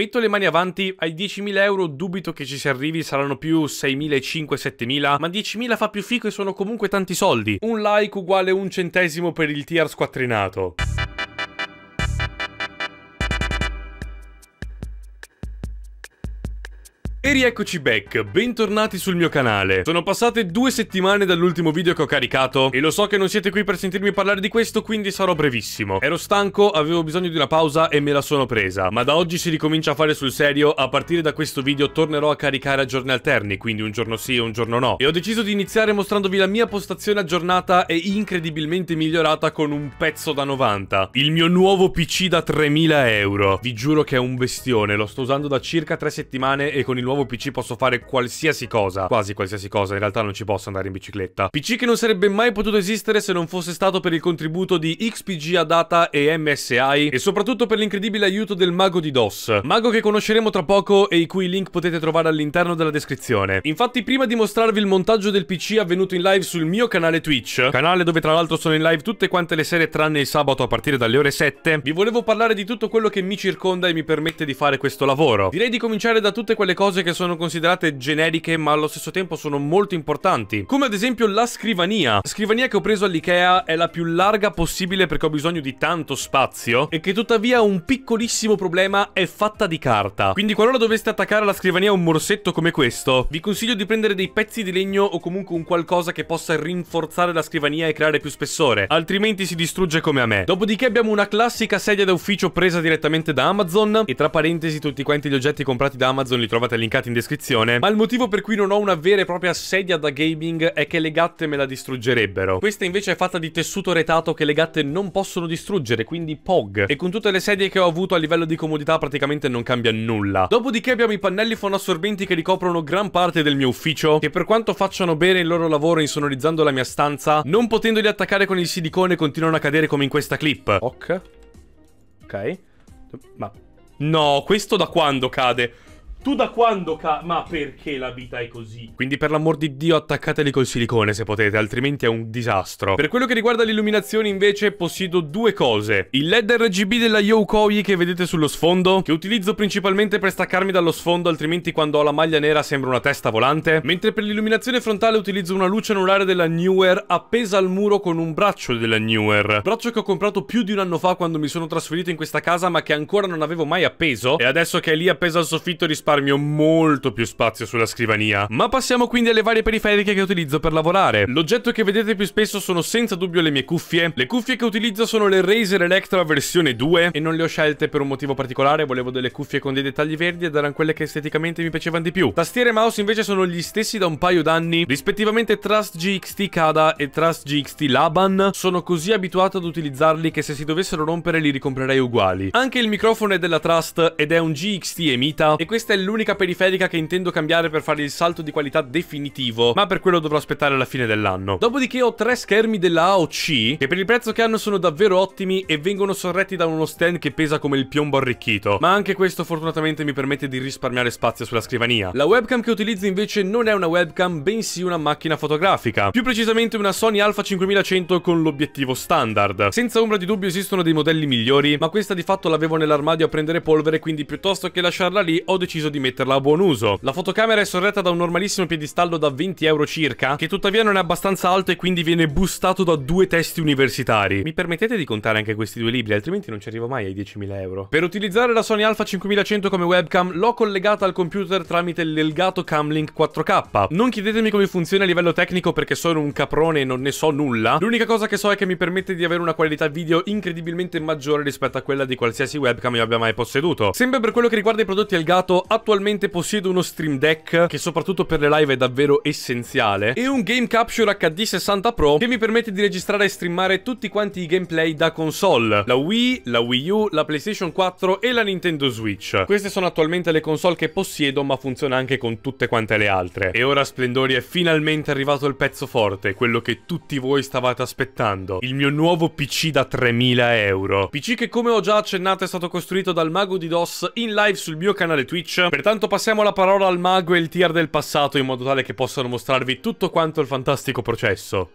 Metto le mani avanti, ai 10.000 euro dubito che ci si arrivi, saranno più 6.500, 7.000, ma 10.000 fa più fico e sono comunque tanti soldi. Un like uguale un centesimo per il tier squattrinato. E rieccoci back, bentornati sul mio canale. Sono passate due settimane dall'ultimo video che ho caricato e lo so che non siete qui per sentirmi parlare di questo, quindi sarò brevissimo. Ero stanco, avevo bisogno di una pausa e me la sono presa, ma da oggi si ricomincia a fare sul serio, a partire da questo video tornerò a caricare a giorni alterni, quindi un giorno sì e un giorno no. E ho deciso di iniziare mostrandovi la mia postazione aggiornata e incredibilmente migliorata con un pezzo da 90. Il mio nuovo PC da 3000 euro. Vi giuro che è un bestione, lo sto usando da circa tre settimane e con il nuovo nuovo PC posso fare qualsiasi cosa, quasi qualsiasi cosa, in realtà non ci posso andare in bicicletta. PC che non sarebbe mai potuto esistere se non fosse stato per il contributo di XPG Adata e MSI e soprattutto per l'incredibile aiuto del mago di DOS, mago che conosceremo tra poco e i cui link potete trovare all'interno della descrizione. Infatti prima di mostrarvi il montaggio del PC avvenuto in live sul mio canale Twitch, canale dove tra l'altro sono in live tutte quante le sere tranne il sabato a partire dalle ore 7, vi volevo parlare di tutto quello che mi circonda e mi permette di fare questo lavoro. Direi di cominciare da tutte quelle cose che che sono considerate generiche ma allo stesso tempo sono molto importanti. Come ad esempio la scrivania. la Scrivania che ho preso all'Ikea è la più larga possibile perché ho bisogno di tanto spazio e che tuttavia ha un piccolissimo problema, è fatta di carta. Quindi qualora doveste attaccare alla scrivania un morsetto come questo, vi consiglio di prendere dei pezzi di legno o comunque un qualcosa che possa rinforzare la scrivania e creare più spessore, altrimenti si distrugge come a me. Dopodiché abbiamo una classica sedia da ufficio presa direttamente da Amazon e tra parentesi tutti quanti gli oggetti comprati da Amazon li trovate all'incasso linkati in descrizione, ma il motivo per cui non ho una vera e propria sedia da gaming è che le gatte me la distruggerebbero. Questa invece è fatta di tessuto retato che le gatte non possono distruggere, quindi POG. E con tutte le sedie che ho avuto a livello di comodità praticamente non cambia nulla. Dopodiché abbiamo i pannelli fonoassorbenti che ricoprono gran parte del mio ufficio, che per quanto facciano bene il loro lavoro insonorizzando la mia stanza, non potendoli attaccare con il silicone continuano a cadere come in questa clip. Ok. Ok. Ma... No, questo da quando cade? Tu da quando ca... Ma perché la vita è così? Quindi per l'amor di Dio attaccateli col silicone se potete, altrimenti è un disastro. Per quello che riguarda l'illuminazione invece possiedo due cose. Il LED RGB della Yokoi che vedete sullo sfondo, che utilizzo principalmente per staccarmi dallo sfondo, altrimenti quando ho la maglia nera sembra una testa volante. Mentre per l'illuminazione frontale utilizzo una luce anulare della Newer appesa al muro con un braccio della Newer. Braccio che ho comprato più di un anno fa quando mi sono trasferito in questa casa ma che ancora non avevo mai appeso. E adesso che è lì appesa al soffitto risparmio risparmio molto più spazio sulla scrivania. Ma passiamo quindi alle varie periferiche che utilizzo per lavorare. L'oggetto che vedete più spesso sono senza dubbio le mie cuffie. Le cuffie che utilizzo sono le Razer Electra versione 2 e non le ho scelte per un motivo particolare, volevo delle cuffie con dei dettagli verdi ed erano quelle che esteticamente mi piacevano di più. Tastiere e mouse invece sono gli stessi da un paio d'anni, rispettivamente Trust GXT Kada e Trust GXT Laban. Sono così abituato ad utilizzarli che se si dovessero rompere li ricomprerei uguali. Anche il microfono è della Trust ed è un GXT Emita e questa è l'unica periferica che intendo cambiare per fare il salto di qualità definitivo, ma per quello dovrò aspettare la fine dell'anno. Dopodiché ho tre schermi della AOC, che per il prezzo che hanno sono davvero ottimi e vengono sorretti da uno stand che pesa come il piombo arricchito, ma anche questo fortunatamente mi permette di risparmiare spazio sulla scrivania. La webcam che utilizzo invece non è una webcam, bensì una macchina fotografica, più precisamente una Sony Alpha 5100 con l'obiettivo standard. Senza ombra di dubbio esistono dei modelli migliori, ma questa di fatto l'avevo nell'armadio a prendere polvere, quindi piuttosto che lasciarla lì ho deciso di metterla a buon uso. La fotocamera è sorretta da un normalissimo piedistallo da 20 euro circa, che tuttavia non è abbastanza alto e quindi viene boostato da due testi universitari. Mi permettete di contare anche questi due libri, altrimenti non ci arrivo mai ai 10.000 euro. Per utilizzare la Sony Alpha 5100 come webcam, l'ho collegata al computer tramite l'Elgato Camlink 4K. Non chiedetemi come funziona a livello tecnico perché sono un caprone e non ne so nulla. L'unica cosa che so è che mi permette di avere una qualità video incredibilmente maggiore rispetto a quella di qualsiasi webcam io abbia mai posseduto. Sempre per quello che riguarda i prodotti Elgato, a attualmente possiedo uno Stream Deck, che soprattutto per le live è davvero essenziale, e un Game Capture HD 60 Pro, che mi permette di registrare e streamare tutti quanti i gameplay da console. La Wii, la Wii U, la PlayStation 4 e la Nintendo Switch. Queste sono attualmente le console che possiedo, ma funziona anche con tutte quante le altre. E ora, Splendori, è finalmente arrivato il pezzo forte, quello che tutti voi stavate aspettando. Il mio nuovo PC da 3000 euro. PC che come ho già accennato è stato costruito dal mago di DOS in live sul mio canale Twitch Pertanto passiamo la parola al mago e il tier del passato in modo tale che possano mostrarvi tutto quanto il fantastico processo.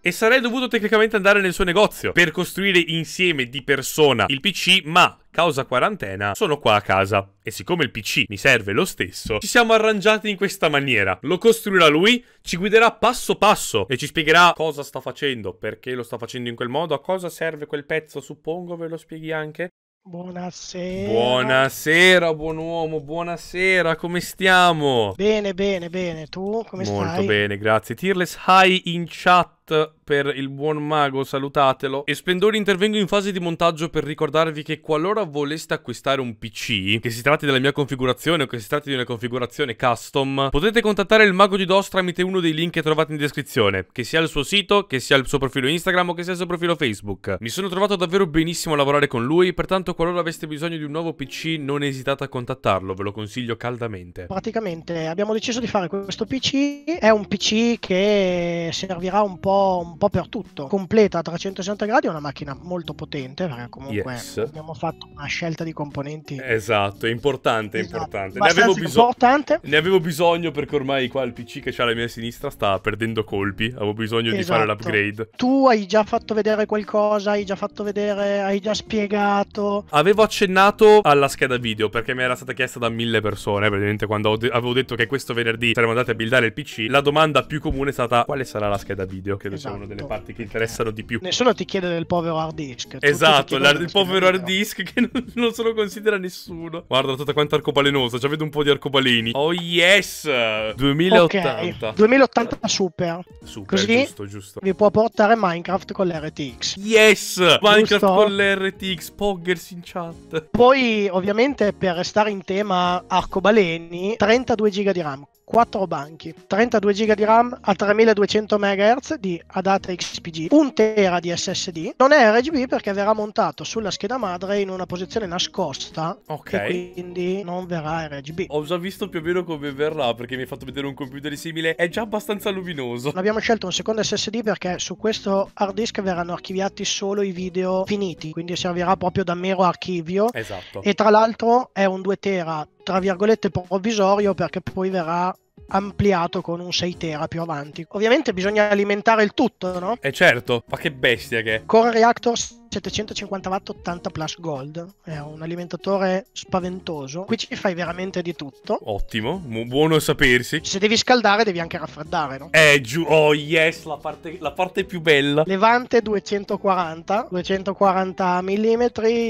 E sarei dovuto tecnicamente andare nel suo negozio per costruire insieme di persona il PC, ma causa quarantena sono qua a casa. E siccome il PC mi serve lo stesso, ci siamo arrangiati in questa maniera. Lo costruirà lui, ci guiderà passo passo e ci spiegherà cosa sta facendo, perché lo sta facendo in quel modo, a cosa serve quel pezzo, suppongo ve lo spieghi anche. Buonasera. Buonasera, buon uomo, buonasera, come stiamo? Bene, bene, bene, tu come Molto stai? Molto bene, grazie. Tirless, hi in chat chat per il buon mago, salutatelo. E spendori intervengo in fase di montaggio per ricordarvi che qualora voleste acquistare un PC, che si tratti della mia configurazione o che si tratti di una configurazione custom, potete contattare il mago di DOS tramite uno dei link che trovate in descrizione, che sia il suo sito, che sia il suo profilo Instagram o che sia il suo profilo Facebook. Mi sono trovato davvero benissimo a lavorare con lui, pertanto qualora aveste bisogno di un nuovo PC non esitate a contattarlo, ve lo consiglio caldamente. Praticamente abbiamo deciso di fare questo PC, è un PC che servirà un po' po', un po' per tutto. Completa a 360 gradi, è una macchina molto potente, perché comunque yes. abbiamo fatto una scelta di componenti. Esatto, è importante, esatto. importante. Ne avevo, biso- importante. ne avevo bisogno perché ormai qua il PC che c'è alla mia sinistra sta perdendo colpi, avevo bisogno esatto. di fare esatto. l'upgrade. Tu hai già fatto vedere qualcosa, hai già fatto vedere, hai già spiegato. Avevo accennato alla scheda video perché mi era stata chiesta da mille persone, praticamente quando avevo detto che questo venerdì saremmo andati a buildare il PC, la domanda più comune è stata quale sarà la scheda video? credo esatto. sia una delle parti che interessano di più. Nessuno ti chiede del povero hard disk. Esatto, il povero hard disk che non, non, se lo considera nessuno. Guarda tutta quanta arcobalenosa, già vedo un po' di arcobaleni. Oh yes! 2080. Okay. 2080 super. Super, Così giusto, giusto. Vi può portare Minecraft con l'RTX. Yes! Minecraft giusto? con l'RTX, poggers in chat. Poi ovviamente per restare in tema arcobaleni, 32 giga di RAM. 4 banchi, 32 GB di RAM a 3200 MHz di ADATA XPG, 1 TB di SSD. Non è RGB perché verrà montato sulla scheda madre in una posizione nascosta. Ok. quindi non verrà RGB. Ho già visto più o meno come verrà perché mi hai fatto vedere un computer simile. È già abbastanza luminoso. Abbiamo scelto un secondo SSD perché su questo hard disk verranno archiviati solo i video finiti, quindi servirà proprio da mero archivio. Esatto. E tra l'altro è un 2 TB tra virgolette provvisorio perché poi verrà ampliato con un 6 tera più avanti. Ovviamente bisogna alimentare il tutto, no? E eh certo, ma che bestia che è. Core Reactor 750 watt 80 plus gold è un alimentatore spaventoso qui ci fai veramente di tutto ottimo buono a sapersi se devi scaldare devi anche raffreddare no? eh giù oh yes la parte, la parte più bella levante 240 240 mm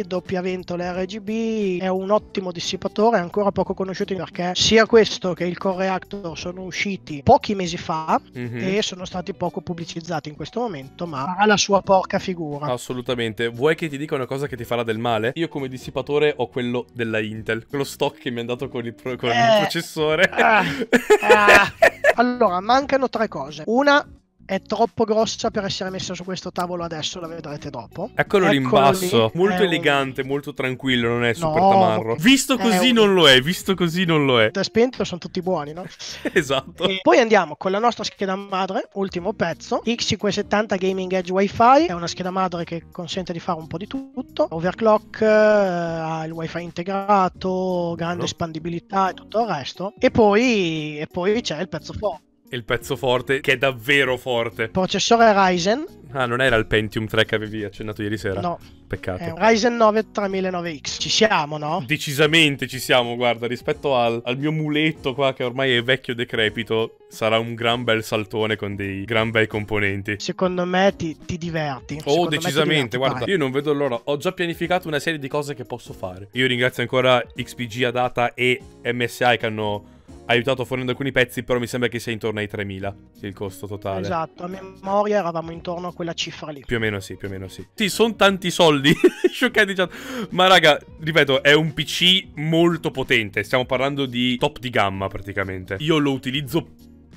doppia ventola RGB è un ottimo dissipatore ancora poco conosciuto perché sia questo che il core reactor sono usciti pochi mesi fa mm -hmm. e sono stati poco pubblicizzati in questo momento ma ha la sua porca figura assolutamente Sinceramente, vuoi che ti dica una cosa che ti farà del male? Io come dissipatore ho quello della Intel, quello stock che mi è andato con il, pro con eh. il processore. Ah. ah. allora, mancano tre cose. Una, è troppo grossa per essere messa su questo tavolo adesso, la vedrete dopo. Eccolo, Eccolo lì in basso, lì. molto è elegante, un... molto tranquillo, non è super no, tamarro. Visto così un... non lo è, visto così non lo è. Da spento sono tutti buoni, no? esatto. E poi andiamo con la nostra scheda madre, ultimo pezzo, X570 Gaming Edge Wi-Fi, è una scheda madre che consente di fare un po' di tutto, overclock, eh, ha il Wi-Fi integrato, grande no. espandibilità e tutto il resto. E poi, e poi c'è il pezzo forte il pezzo forte, che è davvero forte. Processore Ryzen. Ah, non era il Pentium 3 che avevi accennato ieri sera? No. Peccato. È un Ryzen 9 3900X. Ci siamo, no? Decisamente ci siamo, guarda, rispetto al, al mio muletto qua che ormai è vecchio decrepito, sarà un gran bel saltone con dei gran bei componenti. Secondo me ti, ti diverti. Oh, Secondo decisamente, diverti, guarda, vai. io non vedo l'ora. Ho già pianificato una serie di cose che posso fare. Io ringrazio ancora XPG Adata e MSI che hanno aiutato fornendo alcuni pezzi, però mi sembra che sia intorno ai 3000 il costo totale. Esatto, a memoria eravamo intorno a quella cifra lì. Più o meno sì, più o meno sì. Sì, sono tanti soldi, scioccati già. Ma raga, ripeto, è un PC molto potente, stiamo parlando di top di gamma praticamente. Io lo utilizzo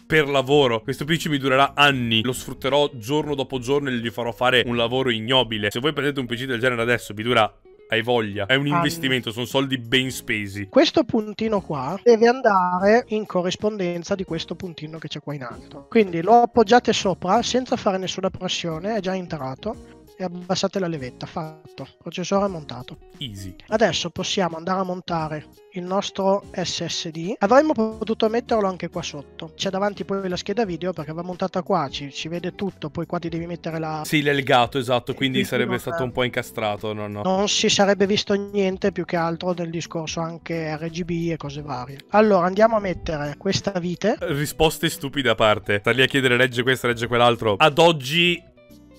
per lavoro. Questo PC mi durerà anni. Lo sfrutterò giorno dopo giorno e gli farò fare un lavoro ignobile. Se voi prendete un PC del genere adesso, vi dura hai voglia, è un investimento, sono soldi ben spesi. Questo puntino qua deve andare in corrispondenza di questo puntino che c'è qua in alto. Quindi lo appoggiate sopra senza fare nessuna pressione, è già entrato e abbassate la levetta. Fatto, processore montato. Easy. Adesso possiamo andare a montare il nostro SSD. Avremmo potuto metterlo anche qua sotto. C'è davanti poi la scheda video perché va montata qua, ci, ci vede tutto, poi qua ti devi mettere la... Sì, l'elgato, esatto, quindi eh, sarebbe non... stato eh. un po' incastrato. No, no. Non si sarebbe visto niente più che altro del discorso anche RGB e cose varie. Allora andiamo a mettere questa vite. Risposte stupide a parte. Star lì a chiedere legge questa, legge quell'altro. Ad oggi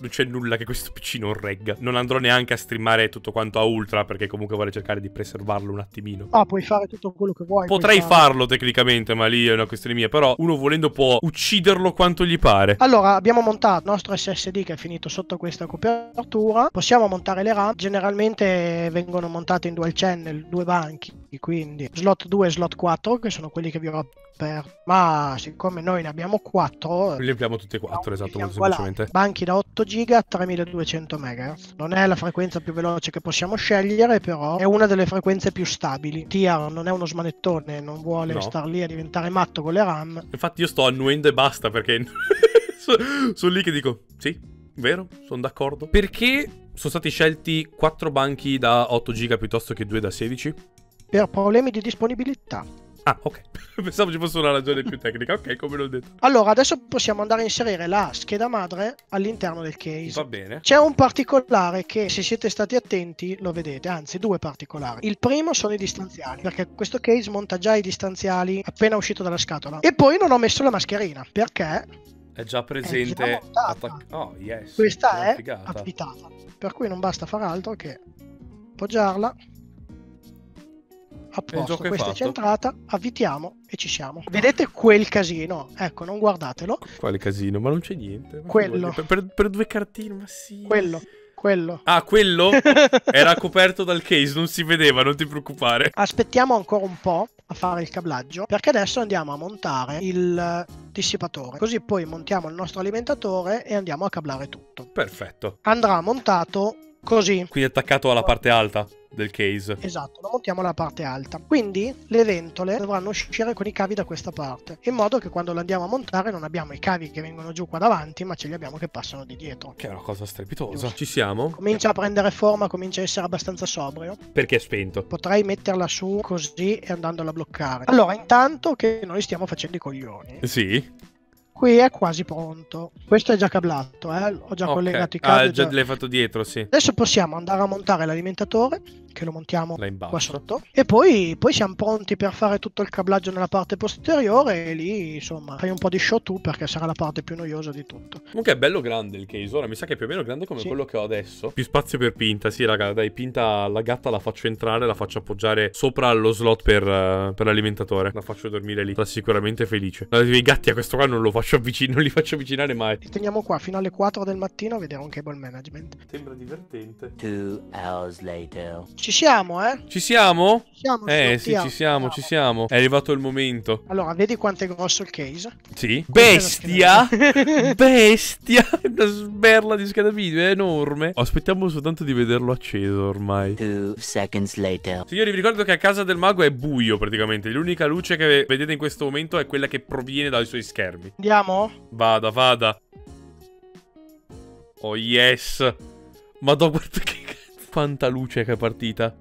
non c'è nulla che questo PC non regga. Non andrò neanche a streamare tutto quanto a ultra perché comunque vorrei cercare di preservarlo un attimino. Ah, puoi fare tutto quello che vuoi. Potrei farlo tecnicamente, ma lì è una questione mia, però uno volendo può ucciderlo quanto gli pare. Allora, abbiamo montato il nostro SSD che è finito sotto questa copertura, possiamo montare le RAM, generalmente vengono montate in dual channel, due banchi, quindi slot 2 e slot 4 che sono quelli che vi ho per... Ma siccome noi ne abbiamo 4... Li abbiamo tutti e 4, esatto, molto semplicemente. Banchi da 8 giga a 3200 MHz. Non è la frequenza più veloce che possiamo scegliere, però è una delle frequenze più stabili. TR non è uno smanettone, non vuole no. star lì a diventare matto con le RAM. Infatti io sto annuendo e basta perché... sono lì che dico, sì, Vero, sono d'accordo. Perché sono stati scelti 4 banchi da 8 giga piuttosto che 2 da 16? Per problemi di disponibilità. Ah, ok. Pensavo ci fosse una ragione più tecnica. Ok, come l'ho detto. Allora, adesso possiamo andare a inserire la scheda madre all'interno del case. Va bene. C'è un particolare che, se siete stati attenti, lo vedete. Anzi, due particolari. Il primo sono i distanziali, perché questo case monta già i distanziali appena uscito dalla scatola. E poi non ho messo la mascherina, perché è già presente. È già attac- oh, yes. Questa è, è applicata. Per cui non basta far altro che appoggiarla a posto, questa è, è centrata, avvitiamo e ci siamo. Vedete quel casino? Ecco, non guardatelo. Quale casino? Ma non c'è niente. Ma quello. Per, per, due cartine, ma sì. Quello. Quello. Ah, quello? Era coperto dal case, non si vedeva, non ti preoccupare. Aspettiamo ancora un po' a fare il cablaggio, perché adesso andiamo a montare il dissipatore. Così poi montiamo il nostro alimentatore e andiamo a cablare tutto. Perfetto. Andrà montato così. Qui attaccato alla parte alta del case. Esatto, lo montiamo alla parte alta. Quindi le ventole dovranno uscire con i cavi da questa parte, in modo che quando lo andiamo a montare non abbiamo i cavi che vengono giù qua davanti, ma ce li abbiamo che passano di dietro. Che è una cosa strepitosa. Giusto. Ci siamo? Comincia a prendere forma, comincia a essere abbastanza sobrio. Perché è spento? Potrei metterla su così e andandola a bloccare. Allora, intanto che noi stiamo facendo i coglioni. Sì qui è quasi pronto. Questo è già cablato, eh? ho già okay. collegato i cavi. Ah, già l'hai fatto dietro, sì. Adesso possiamo andare a montare l'alimentatore che lo montiamo qua sotto e poi, poi, siamo pronti per fare tutto il cablaggio nella parte posteriore e lì insomma fai un po' di show tu perché sarà la parte più noiosa di tutto comunque è bello grande il case ora mi sa che è più o meno grande come sì. quello che ho adesso più spazio per pinta sì raga dai pinta la gatta la faccio entrare la faccio appoggiare sopra allo slot per, uh, per l'alimentatore la faccio dormire lì sarà sicuramente felice i gatti a questo qua non lo faccio avvicino non li faccio avvicinare mai li teniamo qua fino alle 4 del mattino a vedere un cable management sembra divertente two hours later ci siamo, eh? Ci siamo? Ci siamo, eh, sì, ci siamo, ci siamo. È arrivato il momento. Allora, vedi quanto è grosso il case? Sì. Bestia! Bestia! Una sberla di scheda video, è enorme. Aspettiamo soltanto di vederlo acceso ormai. Two later. Signori, vi ricordo che a casa del mago è buio praticamente. L'unica luce che vedete in questo momento è quella che proviene dai suoi schermi. Andiamo? Vada, vada. Oh yes. Ma dopo che fantaluce che è partita.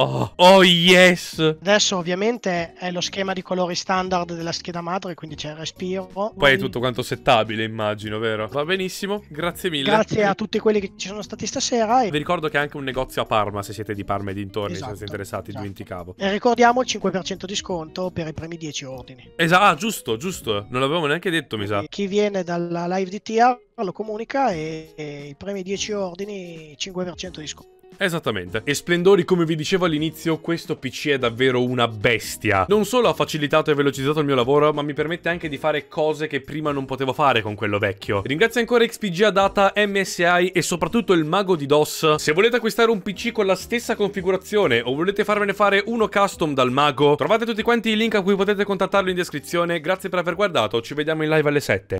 Oh, oh yes! Adesso ovviamente è lo schema di colori standard della scheda madre, quindi c'è il respiro. Poi è tutto quanto settabile, immagino, vero? Va benissimo, grazie mille. Grazie a tutti quelli che ci sono stati stasera. E... Vi ricordo che è anche un negozio a Parma, se siete di Parma e dintorni, esatto, se siete interessati, esatto. dimenticavo. E ricordiamo il 5% di sconto per i primi 10 ordini. Esatto, ah, giusto, giusto. Non l'avevo neanche detto, mi sa. Chi viene dalla live di TR lo comunica e, e i primi 10 ordini 5% di sconto. Esattamente. E splendori, come vi dicevo all'inizio, questo PC è davvero una bestia. Non solo ha facilitato e velocizzato il mio lavoro, ma mi permette anche di fare cose che prima non potevo fare con quello vecchio. Ringrazio ancora XPG Adata, MSI e soprattutto il mago di DOS. Se volete acquistare un PC con la stessa configurazione o volete farvene fare uno custom dal mago, trovate tutti quanti i link a cui potete contattarlo in descrizione. Grazie per aver guardato, ci vediamo in live alle 7.